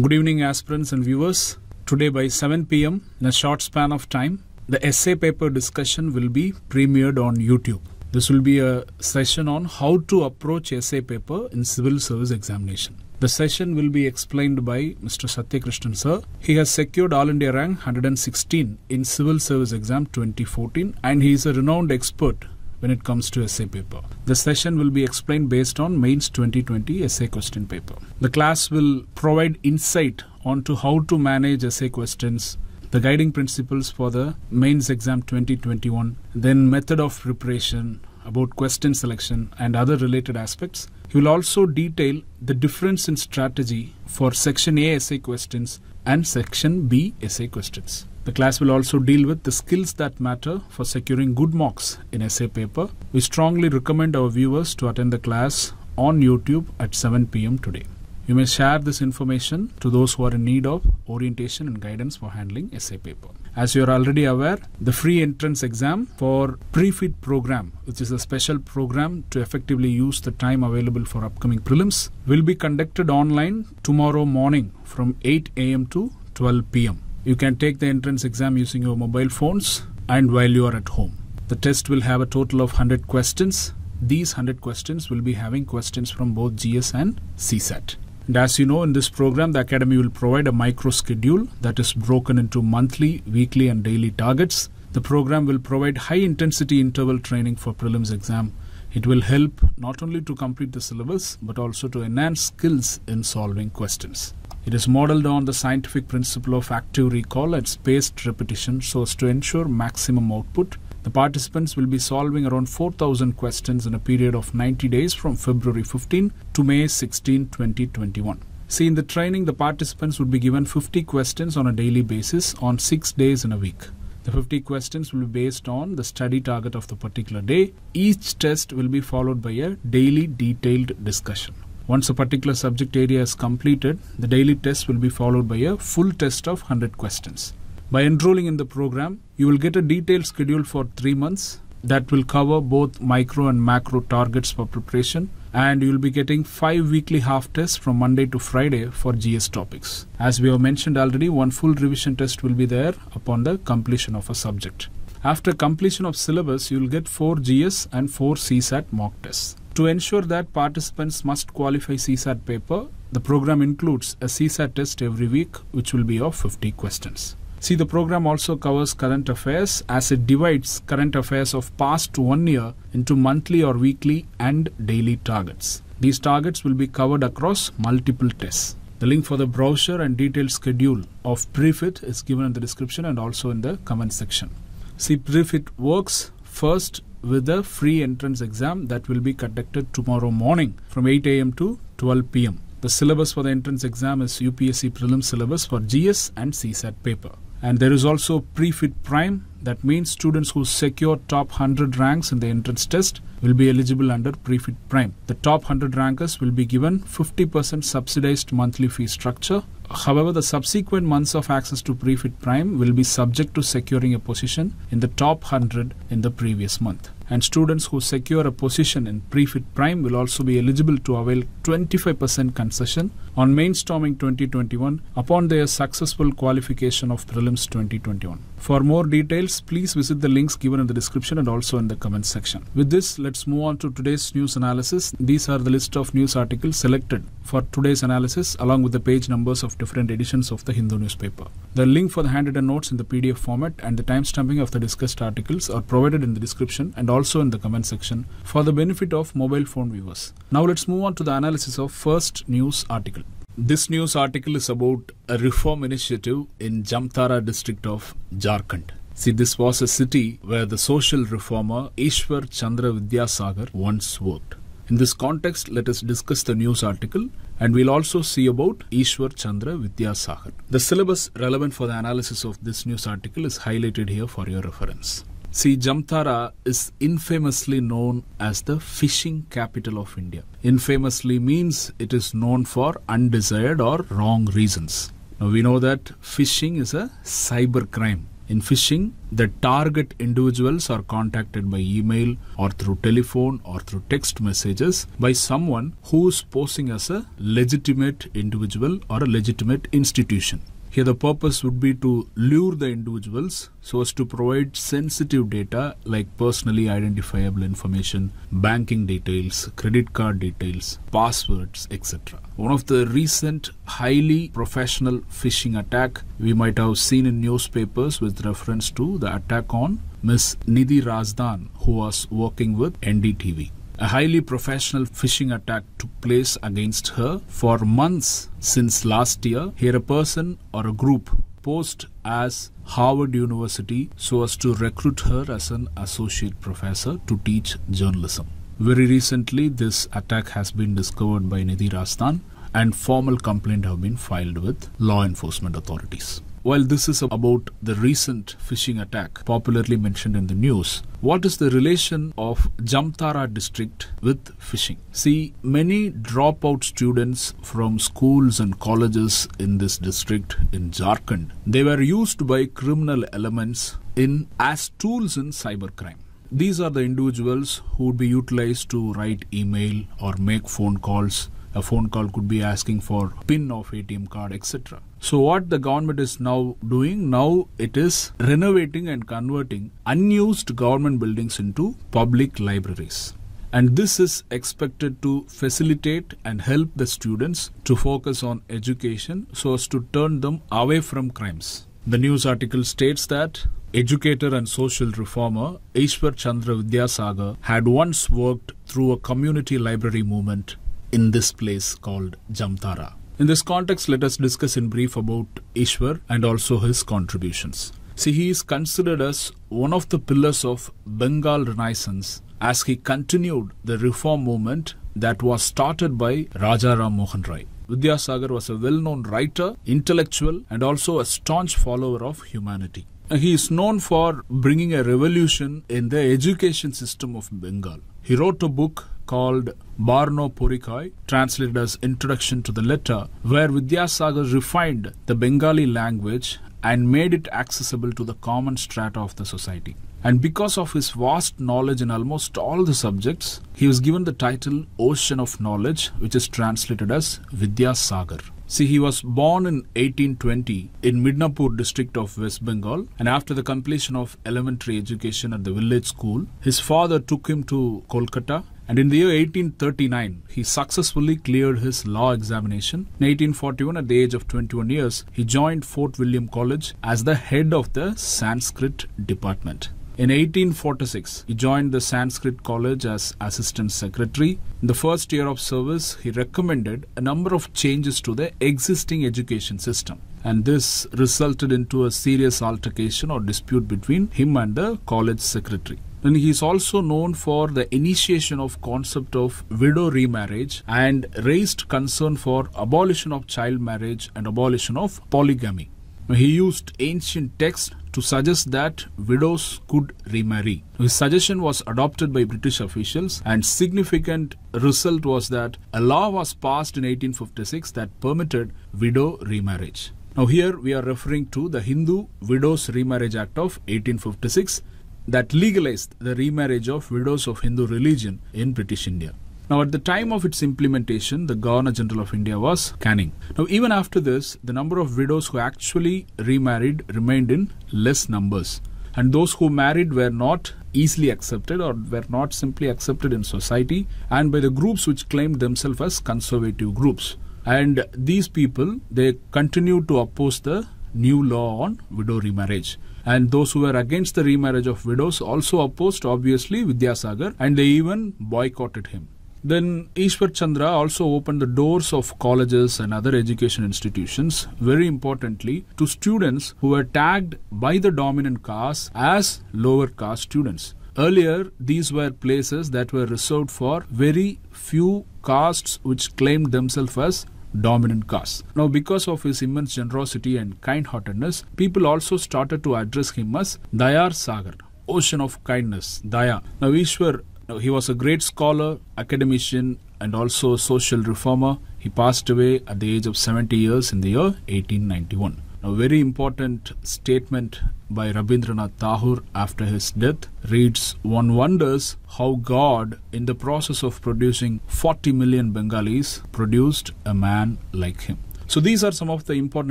Good evening, aspirants and viewers. Today, by 7 pm, in a short span of time, the essay paper discussion will be premiered on YouTube. This will be a session on how to approach essay paper in civil service examination. The session will be explained by Mr. Satyakrishnan sir. He has secured All India rank 116 in Civil Service Exam 2014 and he is a renowned expert when it comes to essay paper. The session will be explained based on mains 2020 essay question paper. The class will provide insight onto how to manage essay questions the guiding principles for the mains exam 2021, then method of preparation, about question selection and other related aspects. He will also detail the difference in strategy for section A essay questions and section B essay questions. The class will also deal with the skills that matter for securing good marks in essay paper. We strongly recommend our viewers to attend the class on YouTube at 7 pm today. You may share this information to those who are in need of orientation and guidance for handling essay paper. As you are already aware, the free entrance exam for pre-fit program, which is a special program to effectively use the time available for upcoming prelims, will be conducted online tomorrow morning from 8 a.m. to 12 p.m. You can take the entrance exam using your mobile phones and while you are at home. The test will have a total of 100 questions. These 100 questions will be having questions from both GS and CSAT. And as you know, in this program, the Academy will provide a micro schedule that is broken into monthly, weekly, and daily targets. The program will provide high intensity interval training for prelims exam. It will help not only to complete the syllabus but also to enhance skills in solving questions. It is modeled on the scientific principle of active recall at spaced repetition so as to ensure maximum output. The participants will be solving around 4,000 questions in a period of 90 days from February 15 to May 16, 2021. See, in the training, the participants would be given 50 questions on a daily basis on six days in a week. The 50 questions will be based on the study target of the particular day. Each test will be followed by a daily detailed discussion. Once a particular subject area is completed, the daily test will be followed by a full test of 100 questions. By enrolling in the program, you will get a detailed schedule for three months that will cover both micro and macro targets for preparation and you'll be getting five weekly half tests from Monday to Friday for GS topics. As we have mentioned already, one full revision test will be there upon the completion of a subject. After completion of syllabus, you'll get four GS and four CSAT mock tests. To ensure that participants must qualify CSAT paper, the program includes a CSAT test every week, which will be of 50 questions. See, the program also covers current affairs as it divides current affairs of past one year into monthly or weekly and daily targets. These targets will be covered across multiple tests. The link for the brochure and detailed schedule of Prefit is given in the description and also in the comment section. See, Prefit works first with a free entrance exam that will be conducted tomorrow morning from 8 a.m. to 12 p.m. The syllabus for the entrance exam is UPSC prelim syllabus for GS and CSAT paper. And there is also pre-fit prime. That means students who secure top 100 ranks in the entrance test will be eligible under pre-fit prime. The top 100 rankers will be given 50% subsidized monthly fee structure However, the subsequent months of access to pre-fit prime will be subject to securing a position in the top 100 in the previous month. And students who secure a position in pre-fit prime will also be eligible to avail 25% concession on Mainstorming 2021 upon their successful qualification of Prelims 2021. For more details, please visit the links given in the description and also in the comment section. With this, let's move on to today's news analysis. These are the list of news articles selected for today's analysis along with the page numbers of different editions of the Hindu newspaper. The link for the handwritten notes in the PDF format and the timestamping of the discussed articles are provided in the description and also in the comment section for the benefit of mobile phone viewers. Now let's move on to the analysis of first news article. This news article is about a reform initiative in Jamtara district of Jharkhand. See, this was a city where the social reformer Ishwar Chandra Vidyasagar once worked. In this context, let us discuss the news article and we'll also see about Ishwar Chandra Vidyasagar. The syllabus relevant for the analysis of this news article is highlighted here for your reference. See, Jamtara is infamously known as the fishing capital of India. Infamously means it is known for undesired or wrong reasons. Now, we know that phishing is a cyber crime. In phishing, the target individuals are contacted by email or through telephone or through text messages by someone who is posing as a legitimate individual or a legitimate institution. Here the purpose would be to lure the individuals so as to provide sensitive data like personally identifiable information, banking details, credit card details, passwords, etc. One of the recent highly professional phishing attack we might have seen in newspapers with reference to the attack on Miss Nidhi Razdan who was working with NDTV. A highly professional phishing attack took place against her for months since last year. Here, a person or a group posed as Harvard University so as to recruit her as an associate professor to teach journalism. Very recently, this attack has been discovered by Nidhi Rastan and formal complaint have been filed with law enforcement authorities. Well, this is about the recent phishing attack popularly mentioned in the news. What is the relation of Jamtara district with phishing? See, many dropout students from schools and colleges in this district in Jharkhand, they were used by criminal elements in as tools in cybercrime. These are the individuals who would be utilized to write email or make phone calls. A phone call could be asking for PIN of ATM card, etc. So what the government is now doing, now it is renovating and converting unused government buildings into public libraries. And this is expected to facilitate and help the students to focus on education so as to turn them away from crimes. The news article states that educator and social reformer Ishwar Chandra Vidyasagar had once worked through a community library movement in this place called Jamtara. In this context, let us discuss in brief about Ishwar and also his contributions. See, he is considered as one of the pillars of Bengal Renaissance as he continued the reform movement that was started by Raja Ram Mohan Rai. Vidyasagar was a well-known writer, intellectual and also a staunch follower of humanity. He is known for bringing a revolution in the education system of Bengal. He wrote a book called Barno Porikoi, translated as Introduction to the Letter, where Vidyasagar refined the Bengali language and made it accessible to the common strata of the society. And because of his vast knowledge in almost all the subjects, he was given the title Ocean of Knowledge, which is translated as Vidyasagar. See, he was born in 1820 in Midnapur district of West Bengal, and after the completion of elementary education at the village school, his father took him to Kolkata and in the year 1839, he successfully cleared his law examination. In 1841, at the age of 21 years, he joined Fort William College as the head of the Sanskrit department. In 1846, he joined the Sanskrit College as assistant secretary. In the first year of service, he recommended a number of changes to the existing education system and this resulted into a serious altercation or dispute between him and the college secretary. Then he is also known for the initiation of concept of widow remarriage and raised concern for abolition of child marriage and abolition of polygamy. He used ancient texts to suggest that widows could remarry. His suggestion was adopted by British officials and significant result was that a law was passed in 1856 that permitted widow remarriage. Now here we are referring to the Hindu Widows Remarriage Act of 1856 that legalized the remarriage of widows of Hindu religion in British India. Now, at the time of its implementation, the Governor General of India was Canning. Now, even after this, the number of widows who actually remarried remained in less numbers, and those who married were not easily accepted or were not simply accepted in society and by the groups which claimed themselves as conservative groups. And these people, they continued to oppose the new law on widow remarriage. And those who were against the remarriage of widows also opposed, obviously, Vidyasagar and they even boycotted him. Then Ishwar Chandra also opened the doors of colleges and other education institutions, very importantly, to students who were tagged by the dominant caste as lower caste students. Earlier, these were places that were reserved for very few castes which claimed themselves as dominant caste. Now, because of his immense generosity and kind heartedness, people also started to address him as Dayar Sagar, ocean of kindness, Daya. Now, Ishwar, he was a great scholar, academician, and also a social reformer. He passed away at the age of 70 years in the year 1891. A very important statement by Rabindranath Tagore after his death reads One wonders how God, in the process of producing 40 million Bengalis, produced a man like him. So these are some of the important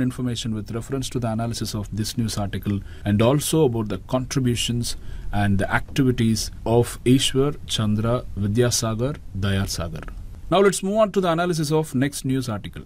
information with reference to the analysis of this news article and also about the contributions and the activities of Ishwar Chandra Vidyasagar Dayar Sagar. Now let's move on to the analysis of next news article.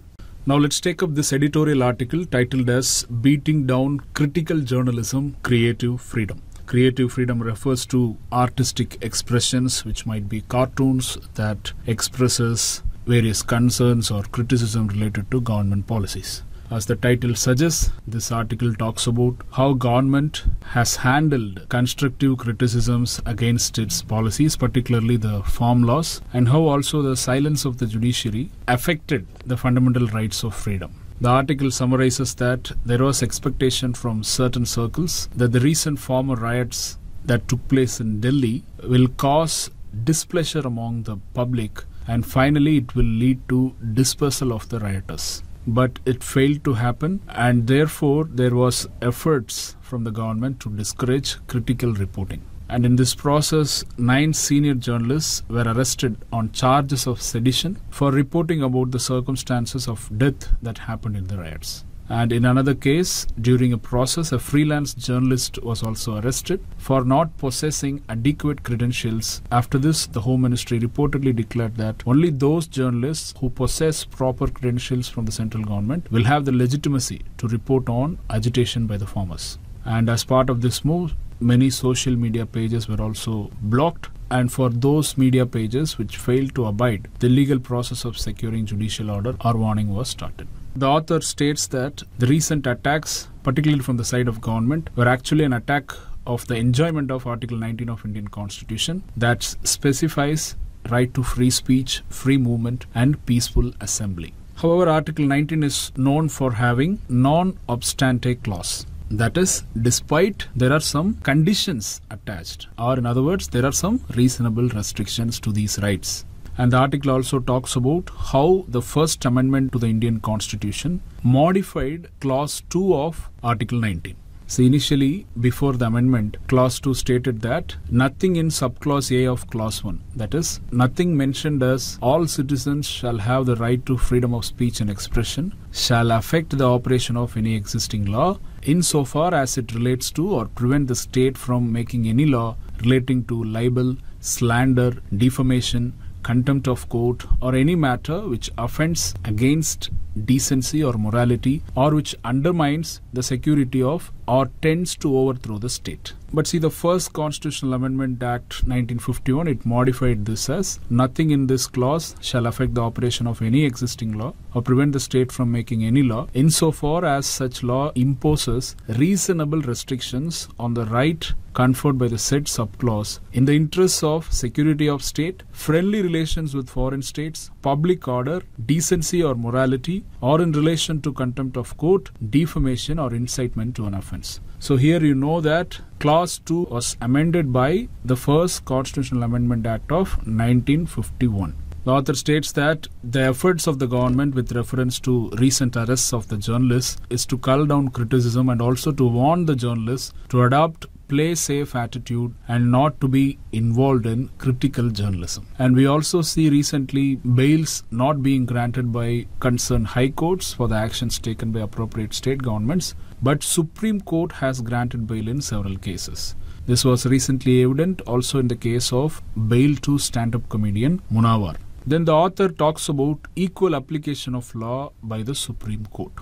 Now let's take up this editorial article titled as Beating Down Critical Journalism Creative Freedom. Creative freedom refers to artistic expressions which might be cartoons that expresses various concerns or criticism related to government policies. As the title suggests, this article talks about how government has handled constructive criticisms against its policies, particularly the farm laws, and how also the silence of the judiciary affected the fundamental rights of freedom. The article summarizes that there was expectation from certain circles that the recent farmer riots that took place in Delhi will cause displeasure among the public and finally it will lead to dispersal of the rioters but it failed to happen and therefore there was efforts from the government to discourage critical reporting and in this process nine senior journalists were arrested on charges of sedition for reporting about the circumstances of death that happened in the riots and in another case, during a process, a freelance journalist was also arrested for not possessing adequate credentials. After this, the Home Ministry reportedly declared that only those journalists who possess proper credentials from the central government will have the legitimacy to report on agitation by the farmers. And as part of this move, many social media pages were also blocked and for those media pages which failed to abide the legal process of securing judicial order or warning was started the author states that the recent attacks, particularly from the side of government, were actually an attack of the enjoyment of Article 19 of Indian Constitution that specifies right to free speech, free movement and peaceful assembly. However, Article 19 is known for having non-obstante clause. That is, despite there are some conditions attached, or in other words, there are some reasonable restrictions to these rights. And the article also talks about how the First Amendment to the Indian Constitution modified Clause 2 of Article 19. So initially, before the amendment, clause 2 stated that nothing in subclause A of clause 1, that is, nothing mentioned as all citizens shall have the right to freedom of speech and expression, shall affect the operation of any existing law, insofar as it relates to or prevent the state from making any law relating to libel, slander, defamation, contempt of court or any matter which offends against decency or morality or which undermines the security of or tends to overthrow the state. But see, the first Constitutional Amendment Act 1951, it modified this as nothing in this clause shall affect the operation of any existing law or prevent the state from making any law, insofar as such law imposes reasonable restrictions on the right conferred by the said subclause in the interests of security of state, friendly relations with foreign states, public order, decency or morality, or in relation to contempt of court, defamation or incitement to an offense. So here you know that clause 2 was amended by the first constitutional amendment act of 1951. The author states that the efforts of the government with reference to recent arrests of the journalists is to cull down criticism and also to warn the journalists to adopt play safe attitude and not to be involved in critical journalism. And we also see recently bails not being granted by concerned high courts for the actions taken by appropriate state governments, but Supreme Court has granted bail in several cases. This was recently evident also in the case of bail to stand-up comedian Munawar. Then the author talks about equal application of law by the Supreme Court.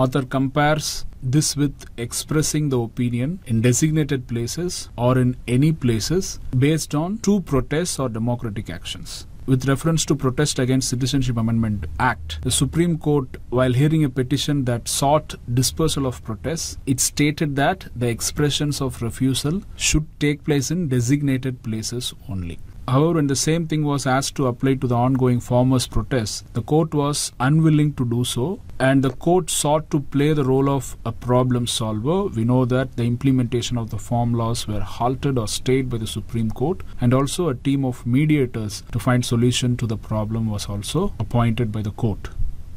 Author compares this with expressing the opinion in designated places or in any places based on two protests or democratic actions with reference to protest against citizenship amendment act the supreme court while hearing a petition that sought dispersal of protests it stated that the expressions of refusal should take place in designated places only However, when the same thing was asked to apply to the ongoing farmers' protests, the court was unwilling to do so, and the court sought to play the role of a problem solver. We know that the implementation of the farm laws were halted or stayed by the Supreme Court, and also a team of mediators to find solution to the problem was also appointed by the court.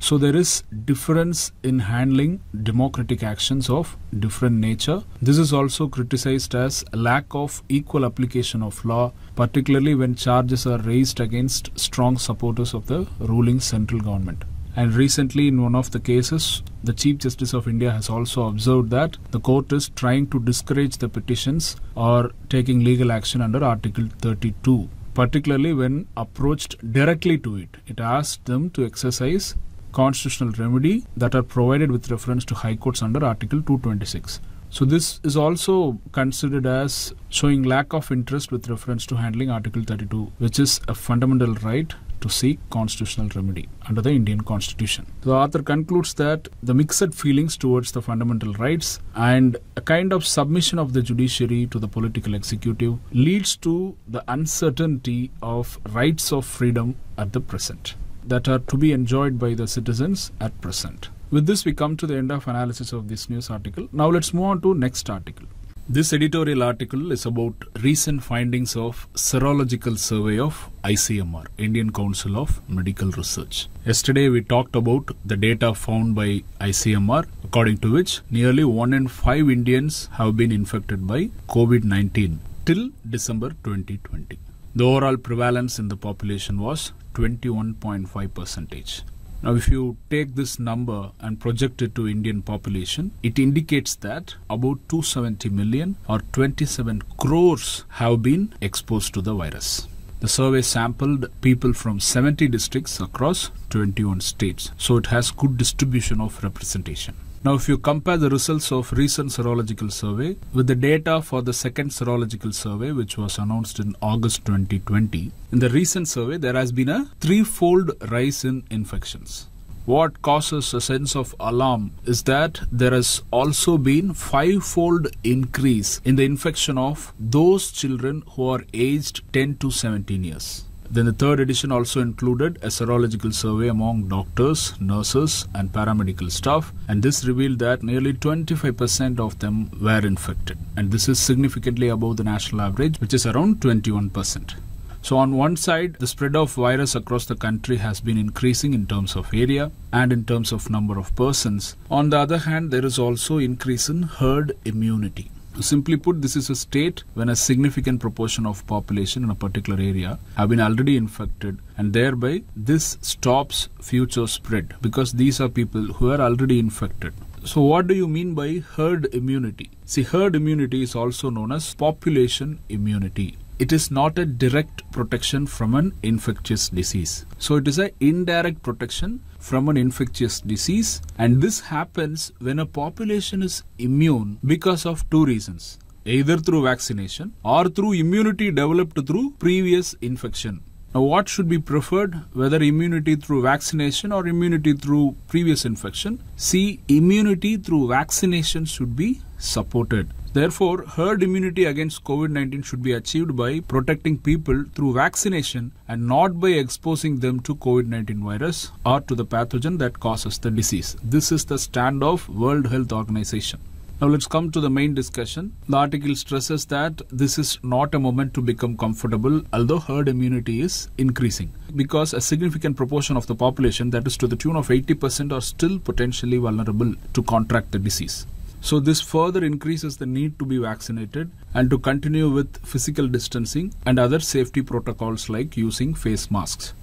So there is difference in handling democratic actions of different nature. This is also criticized as lack of equal application of law, particularly when charges are raised against strong supporters of the ruling central government. And recently, in one of the cases, the Chief Justice of India has also observed that the court is trying to discourage the petitions or taking legal action under Article 32, particularly when approached directly to it. It asked them to exercise constitutional remedy that are provided with reference to high courts under Article 226. So this is also considered as showing lack of interest with reference to handling Article 32, which is a fundamental right to seek constitutional remedy under the Indian Constitution. The author concludes that the mixed feelings towards the fundamental rights and a kind of submission of the judiciary to the political executive leads to the uncertainty of rights of freedom at the present that are to be enjoyed by the citizens at present. With this, we come to the end of analysis of this news article. Now let's move on to next article. This editorial article is about recent findings of serological survey of ICMR, Indian Council of Medical Research. Yesterday we talked about the data found by ICMR according to which nearly 1 in 5 Indians have been infected by COVID-19 till December 2020. The overall prevalence in the population was 21.5 percentage. Now, if you take this number and project it to Indian population, it indicates that about 270 million or 27 crores have been exposed to the virus. The survey sampled people from 70 districts across 21 states, so it has good distribution of representation. Now, if you compare the results of recent serological survey with the data for the second serological survey, which was announced in August 2020, in the recent survey, there has been a threefold rise in infections. What causes a sense of alarm is that there has also been fivefold increase in the infection of those children who are aged 10 to 17 years. Then the third edition also included a serological survey among doctors, nurses, and paramedical staff, and this revealed that nearly 25% of them were infected. And this is significantly above the national average, which is around 21%. So, on one side, the spread of virus across the country has been increasing in terms of area and in terms of number of persons. On the other hand, there is also increase in herd immunity. Simply put, this is a state when a significant proportion of population in a particular area have been already infected and thereby this stops future spread because these are people who are already infected. So what do you mean by herd immunity? See, herd immunity is also known as population immunity it is not a direct protection from an infectious disease. So it is an indirect protection from an infectious disease and this happens when a population is immune because of two reasons either through vaccination or through immunity developed through previous infection. Now, what should be preferred, whether immunity through vaccination or immunity through previous infection? See, immunity through vaccination should be supported. Therefore, herd immunity against COVID 19 should be achieved by protecting people through vaccination and not by exposing them to COVID 19 virus or to the pathogen that causes the disease. This is the stand of World Health Organization. Now let's come to the main discussion. The article stresses that this is not a moment to become comfortable, although herd immunity is increasing, because a significant proportion of the population, that is to the tune of 80%, are still potentially vulnerable to contract the disease. So this further increases the need to be vaccinated and to continue with physical distancing and other safety protocols like using face masks.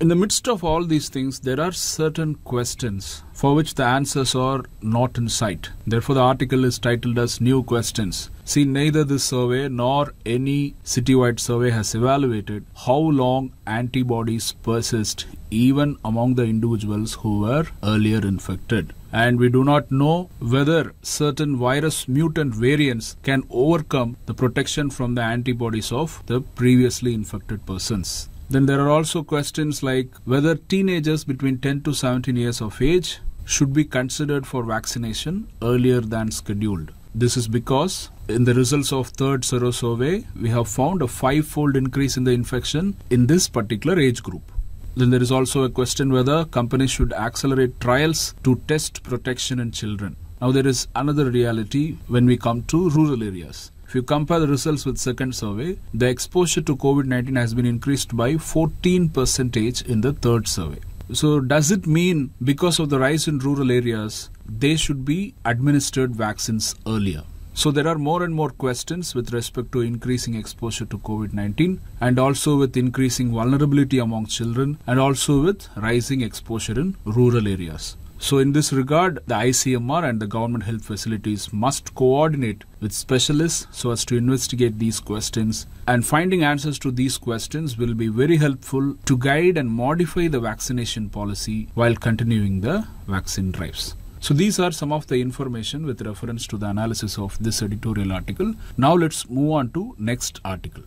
In the midst of all these things, there are certain questions for which the answers are not in sight. Therefore, the article is titled as New Questions. See, neither this survey nor any citywide survey has evaluated how long antibodies persist even among the individuals who were earlier infected and we do not know whether certain virus mutant variants can overcome the protection from the antibodies of the previously infected persons. Then there are also questions like whether teenagers between 10 to 17 years of age should be considered for vaccination earlier than scheduled. This is because in the results of third sero survey, we have found a five-fold increase in the infection in this particular age group. Then there is also a question whether companies should accelerate trials to test protection in children. Now there is another reality when we come to rural areas. If you compare the results with second survey, the exposure to COVID-19 has been increased by 14% in the third survey. So does it mean because of the rise in rural areas, they should be administered vaccines earlier? So there are more and more questions with respect to increasing exposure to COVID-19 and also with increasing vulnerability among children and also with rising exposure in rural areas. So, in this regard, the ICMR and the government health facilities must coordinate with specialists so as to investigate these questions. And finding answers to these questions will be very helpful to guide and modify the vaccination policy while continuing the vaccine drives. So these are some of the information with reference to the analysis of this editorial article. Now let's move on to next article.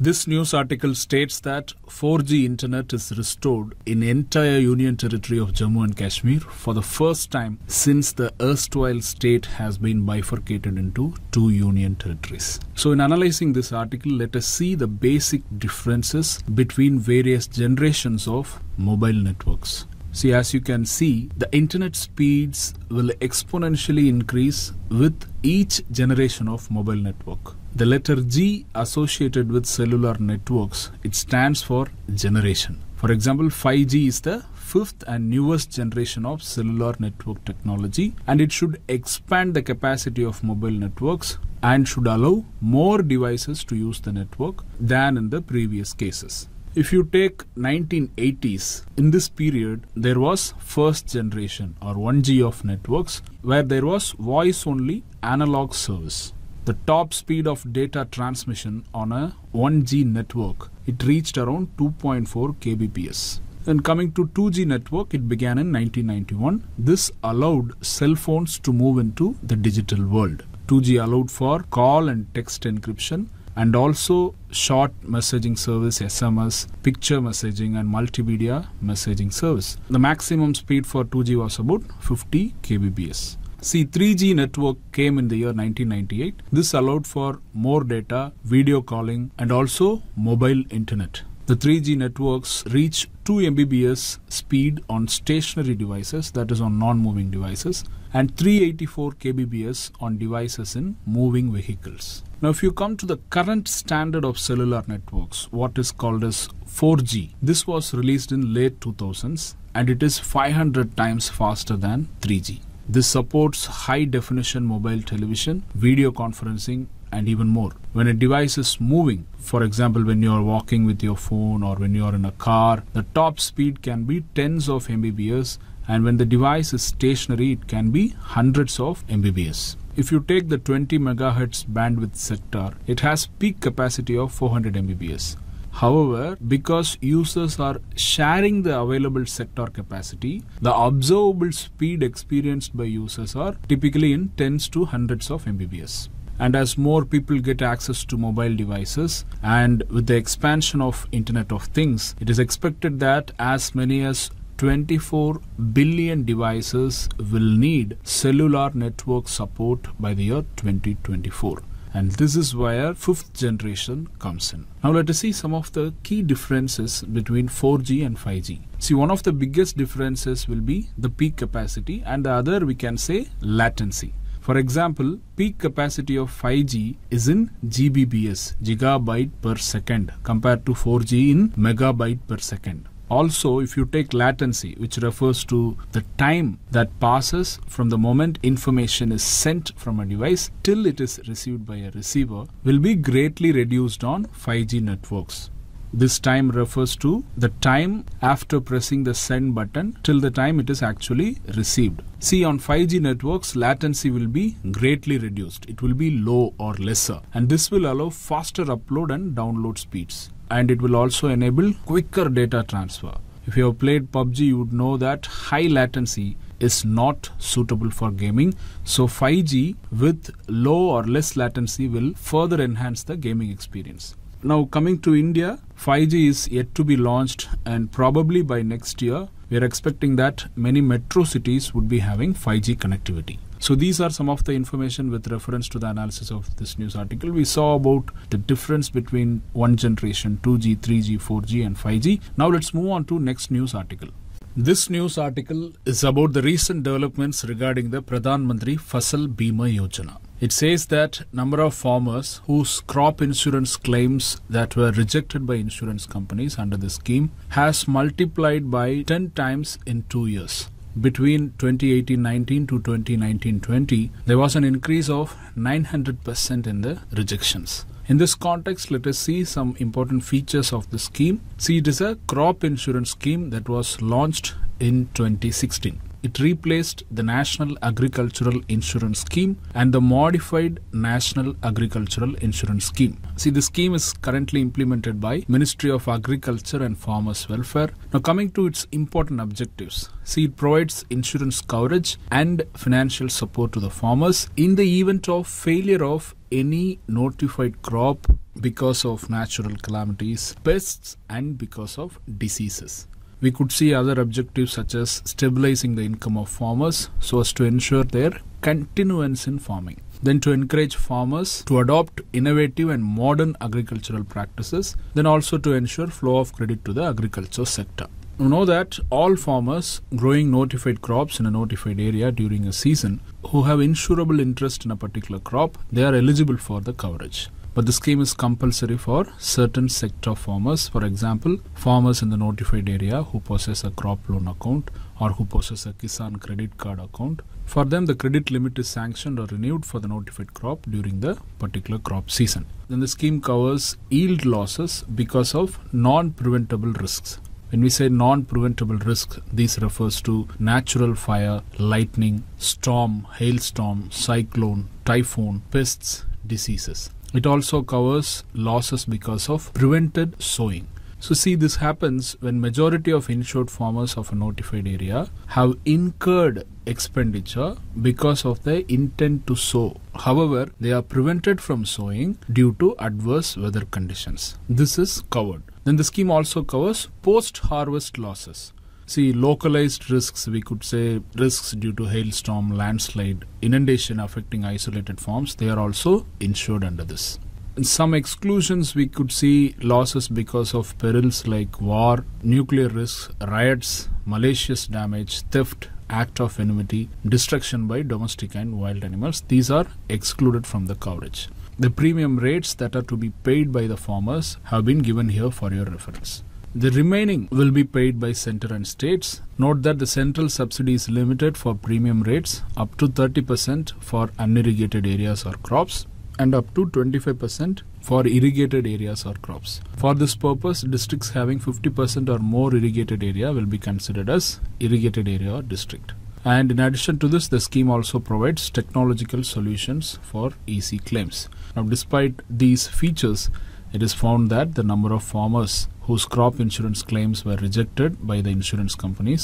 This news article states that 4G internet is restored in entire Union territory of Jammu and Kashmir for the first time since the erstwhile state has been bifurcated into two union territories. So in analyzing this article, let us see the basic differences between various generations of mobile networks. See, as you can see, the internet speeds will exponentially increase with each generation of mobile network. The letter G associated with cellular networks, it stands for generation. For example, 5G is the fifth and newest generation of cellular network technology and it should expand the capacity of mobile networks and should allow more devices to use the network than in the previous cases. If you take 1980s, in this period there was first generation or 1G of networks where there was voice only analog service. The top speed of data transmission on a 1G network it reached around 2.4 kbps. Then coming to 2G network, it began in 1991. This allowed cell phones to move into the digital world. 2G allowed for call and text encryption and also short messaging service, SMS, picture messaging, and multimedia messaging service. The maximum speed for 2G was about 50 kbps. See, 3G network came in the year 1998. This allowed for more data, video calling, and also mobile internet. The 3G networks reach 2 Mbps speed on stationary devices, that is on non-moving devices, and 384 kbps on devices in moving vehicles. Now, if you come to the current standard of cellular networks, what is called as 4G, this was released in late 2000s and it is 500 times faster than 3G. This supports high definition mobile television, video conferencing, and even more. When a device is moving, for example, when you are walking with your phone or when you are in a car, the top speed can be tens of mbps, and when the device is stationary, it can be hundreds of mbps. If you take the 20 MHz bandwidth sector, it has peak capacity of 400 Mbps. However, because users are sharing the available sector capacity, the observable speed experienced by users are typically in tens to hundreds of Mbps. And as more people get access to mobile devices and with the expansion of Internet of Things, it is expected that as many as 24 billion devices will need cellular network support by the year 2024 and this is where fifth generation comes in. Now let us see some of the key differences between 4G and 5G. See one of the biggest differences will be the peak capacity and the other we can say latency. For example, peak capacity of 5G is in GBps, gigabyte per second compared to 4G in megabyte per second. Also, if you take latency, which refers to the time that passes from the moment information is sent from a device till it is received by a receiver, will be greatly reduced on 5G networks. This time refers to the time after pressing the send button till the time it is actually received. See, on 5G networks, latency will be greatly reduced. It will be low or lesser. And this will allow faster upload and download speeds and it will also enable quicker data transfer. If you have played PUBG, you would know that high latency is not suitable for gaming. So 5G with low or less latency will further enhance the gaming experience. Now coming to India, 5G is yet to be launched and probably by next year, we are expecting that many metro cities would be having 5G connectivity. So these are some of the information with reference to the analysis of this news article. We saw about the difference between one generation 2G, 3G, 4G and 5G. Now let's move on to next news article. This news article is about the recent developments regarding the Pradhan Mantri Fasal Bima Yojana. It says that number of farmers whose crop insurance claims that were rejected by insurance companies under the scheme has multiplied by 10 times in 2 years between 2018-19 to 2019-20, there was an increase of 900% in the rejections. In this context, let us see some important features of the scheme. See, it is a crop insurance scheme that was launched in 2016. It replaced the National Agricultural Insurance Scheme and the modified National Agricultural Insurance Scheme. See, the scheme is currently implemented by Ministry of Agriculture and Farmers Welfare. Now coming to its important objectives. See, it provides insurance coverage and financial support to the farmers in the event of failure of any notified crop because of natural calamities, pests, and because of diseases we could see other objectives such as stabilizing the income of farmers so as to ensure their continuance in farming. Then to encourage farmers to adopt innovative and modern agricultural practices, then also to ensure flow of credit to the agriculture sector. You know that all farmers growing notified crops in a notified area during a season who have insurable interest in a particular crop, they are eligible for the coverage but the scheme is compulsory for certain sector farmers. For example, farmers in the notified area who possess a crop loan account or who possess a Kisan credit card account. For them, the credit limit is sanctioned or renewed for the notified crop during the particular crop season. Then the scheme covers yield losses because of non-preventable risks. When we say non-preventable risk, this refers to natural fire, lightning, storm, hailstorm, cyclone, typhoon, pests, diseases. It also covers losses because of prevented sowing. So see this happens when majority of insured farmers of a notified area have incurred expenditure because of their intent to sow. However, they are prevented from sowing due to adverse weather conditions. This is covered. Then the scheme also covers post-harvest losses. See, localized risks, we could say risks due to hailstorm, landslide, inundation affecting isolated farms, they are also insured under this. In some exclusions, we could see losses because of perils like war, nuclear risks, riots, malicious damage, theft, act of enmity, destruction by domestic and wild animals. These are excluded from the coverage. The premium rates that are to be paid by the farmers have been given here for your reference. The remaining will be paid by center and states. Note that the central subsidy is limited for premium rates up to 30% for unirrigated areas or crops and up to 25% for irrigated areas or crops. For this purpose, districts having 50% or more irrigated area will be considered as irrigated area or district. And in addition to this, the scheme also provides technological solutions for EC claims. Now, despite these features, it is found that the number of farmers whose crop insurance claims were rejected by the insurance companies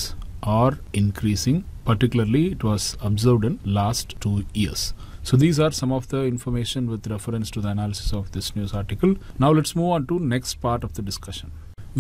are increasing particularly it was observed in last two years so these are some of the information with reference to the analysis of this news article now let's move on to next part of the discussion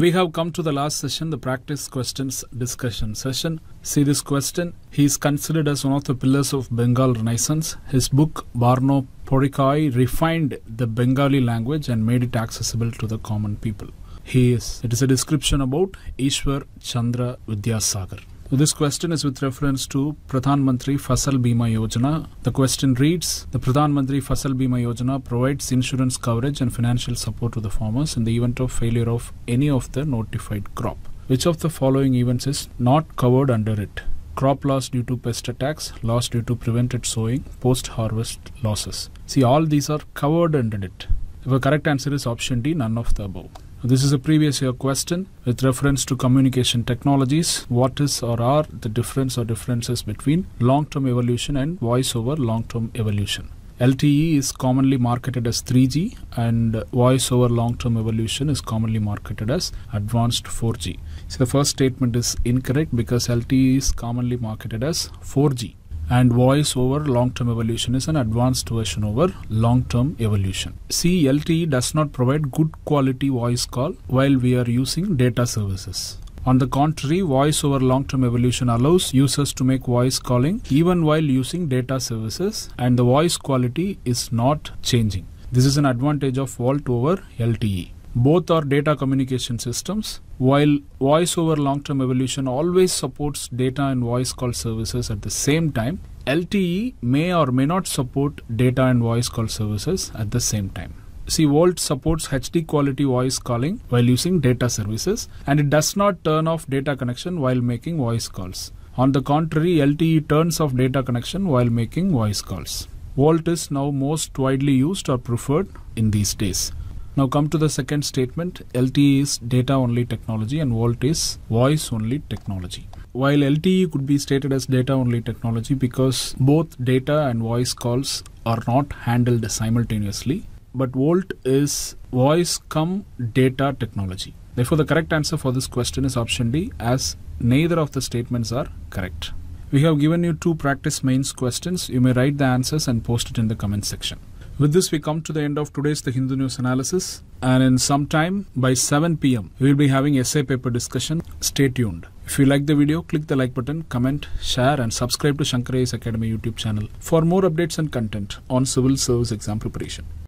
we have come to the last session, the practice questions discussion session. See this question. He is considered as one of the pillars of Bengal Renaissance. His book, Barno Porikai, refined the Bengali language and made it accessible to the common people he is. It is a description about Ishwar Chandra Vidyasagar. So this question is with reference to Pradhan Mantri Fasal Bima Yojana. The question reads, the Pradhan Mantri Fasal Bima Yojana provides insurance coverage and financial support to the farmers in the event of failure of any of the notified crop. Which of the following events is not covered under it? Crop loss due to pest attacks, loss due to prevented sowing, post-harvest losses. See, all these are covered under it. The correct answer is option D, none of the above. This is a previous year question with reference to communication technologies. What is or are the difference or differences between long-term evolution and voice over long-term evolution? LTE is commonly marketed as 3G and voice over long-term evolution is commonly marketed as advanced 4G. So the first statement is incorrect because LTE is commonly marketed as 4G and voice over long-term evolution is an advanced version over long-term evolution. See, LTE does not provide good quality voice call while we are using data services. On the contrary, voice over long-term evolution allows users to make voice calling even while using data services and the voice quality is not changing. This is an advantage of Vault over LTE. Both are data communication systems while voice over long-term evolution always supports data and voice call services at the same time, LTE may or may not support data and voice call services at the same time. See, Volt supports HD quality voice calling while using data services, and it does not turn off data connection while making voice calls. On the contrary, LTE turns off data connection while making voice calls. Volt is now most widely used or preferred in these days. Now come to the second statement. LTE is data only technology and VoLT is voice only technology. While LTE could be stated as data only technology because both data and voice calls are not handled simultaneously, but VoLT is voice come data technology. Therefore, the correct answer for this question is option D as neither of the statements are correct. We have given you two practice mains questions. You may write the answers and post it in the comment section. With this, we come to the end of today's The Hindu News Analysis. And in some time, by 7 pm, we will be having essay paper discussion. Stay tuned. If you like the video, click the like button, comment, share, and subscribe to Shankaray's Academy YouTube channel for more updates and content on civil service exam preparation.